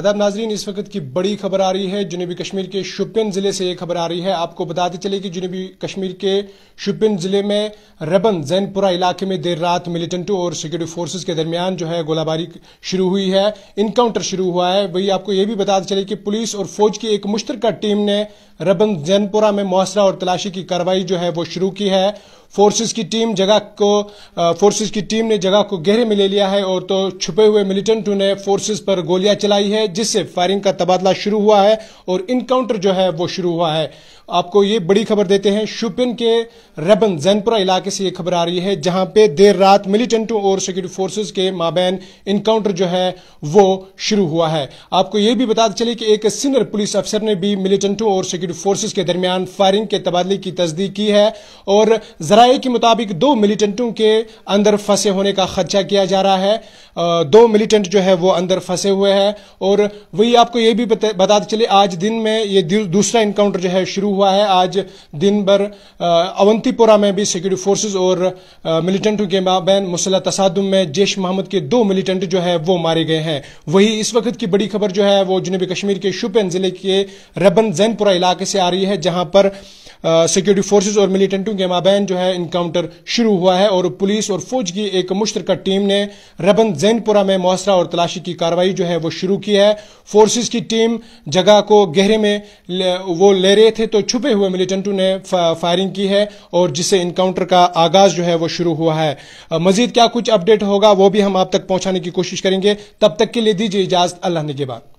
आदाब नाजरीन इस वक्त की बड़ी खबर आ रही है जुनूबी कश्मीर के शुपियन ज़िले से यह खबर आ रही है आपको बताते चले कि जुनूबी कश्मीर के शुपियन ज़िले में रबन जैनपुरा इलाके में देर रात मिलिटेंटों और सिक्योरिटी फोर्सेज के दरमियान जो है गोलाबारी शुरू हुई है इनकाउंटर शुरू हुआ है वही आपको यह भी बताते चले कि पुलिस और फौज की एक मुश्तरक टीम ने रबन जैनपुरा में मुआसरा और तलाशी की कार्रवाई जो है वो शुरू की है फोर्सेस की टीम जगह को फोर्सेस की टीम ने जगह को गहरे में ले लिया है और तो छुपे हुए मिलिटेंटों ने फोर्सेस पर गोलियां चलाई है है जिससे फायरिंग का तबादला शुरू हुआ है और इनकाउंटर जो है वो शुरू हुआ है आपको ये बड़ी खबर देते हैं शुपिन के रेबन जैनपुरा इलाके से ये खबर आ रही है जहां पे देर रात मिलिटेंटों और सिक्योरिटी फोर्सेस के माबेन इनकाउंटर जो है वो शुरू हुआ है आपको ये भी बता चले कि एक सीनियर पुलिस अफसर ने भी मिलिटेंटों और सिक्योरिटी फोर्सेज के दरमियान फायरिंग के तबादले की तस्दीक की है और जराये के मुताबिक दो मिलिटेंटों के अंदर फंसे होने का खदशा किया जा रहा है दो मिलिटेंट जो है वो अंदर फंसे हुए हैं और और वही आपको ये भी बताते चले आज दिन में ये दूसरा इनकाउंटर जो है शुरू हुआ है आज दिन भर अवंतीपुरा में भी सिक्योरिटी फोर्सेज और मिलिटेंटों के माबैन मुसल्ला तसादम में जैश मोहम्मद के दो मिलिटेंट जो है वो मारे गए हैं वही इस वक्त की बड़ी खबर जो है वो जनूबी कश्मीर के शुपेन जिले के रबन जैनपुरा इलाके से आ रही है जहां पर सिक्योरिटी फोर्सेज और मिलिटेंटों के माबैन जो है इनकाउंटर शुरू हुआ है और पुलिस और फौज की एक मुश्तरक टीम ने रबन जैनपुरा में मुआसरा और तलाशी की कार्रवाई जो है वो शुरू की है फोर्सेज की टीम जगह को गहरे में वो ले रहे थे तो छुपे हुए मिलिटेंटों ने फायरिंग की है और जिससे इनकाउंटर का आगाज जो है वो शुरू हुआ है मजीद क्या कुछ अपडेट होगा वो भी हम आप तक पहुंचाने की कोशिश करेंगे तब तक के लिए दीजिए इजाजत अल्लाह ने के बाद